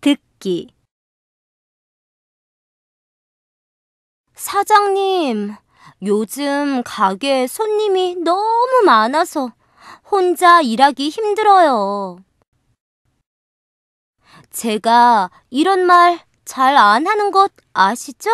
듣기 사장님, 요즘 가게에 손님이 너무 많아서 혼자 일하기 힘들어요. 제가 이런 말 잘 안 하는 것 아시죠?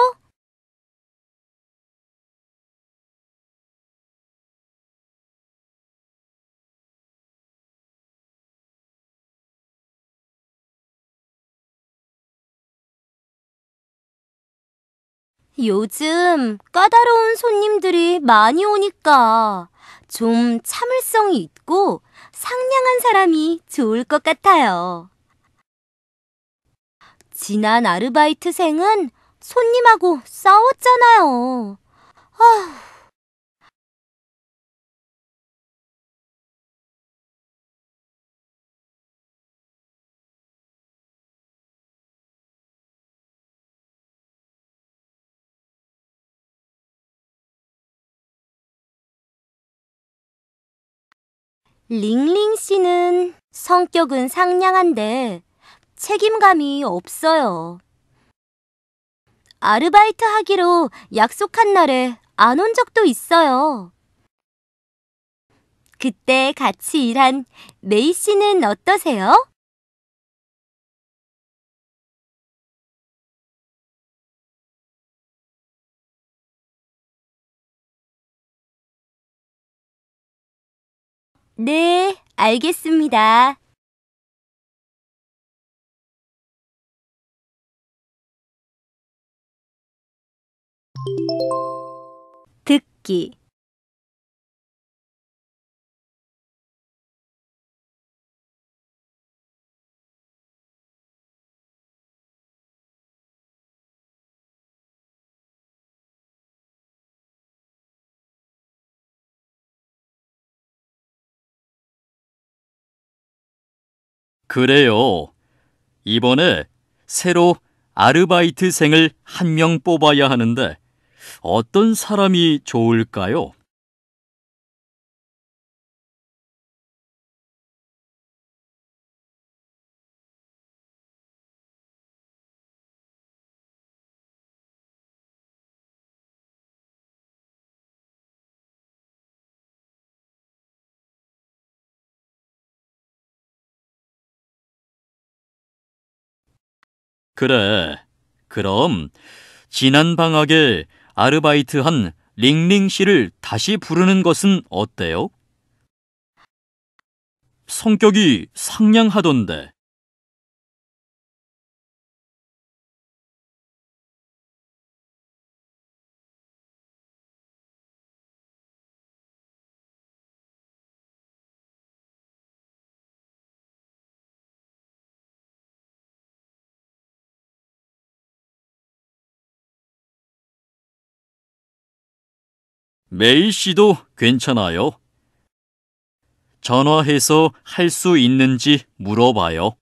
요즘 까다로운 손님들이 많이 오니까 좀 참을성이 있고 상냥한 사람이 좋을 것 같아요. 지난 아르바이트생은 손님하고 싸웠잖아요. 아 링링 씨는 성격은 상냥한데 책임감이 없어요. 아르바이트 하기로 약속한 날에 안 온 적도 있어요. 그때 같이 일한 메이 씨는 어떠세요? 네, 알겠습니다. 듣기 그래요. 이번에 새로 아르바이트생을 한 명 뽑아야 하는데 어떤 사람이 좋을까요? 그래. 그럼 지난 방학에 아르바이트한 링링 씨를 다시 부르는 것은 어때요? 성격이 상냥하던데. 메이 씨도 괜찮아요. 전화해서 할 수 있는지 물어봐요.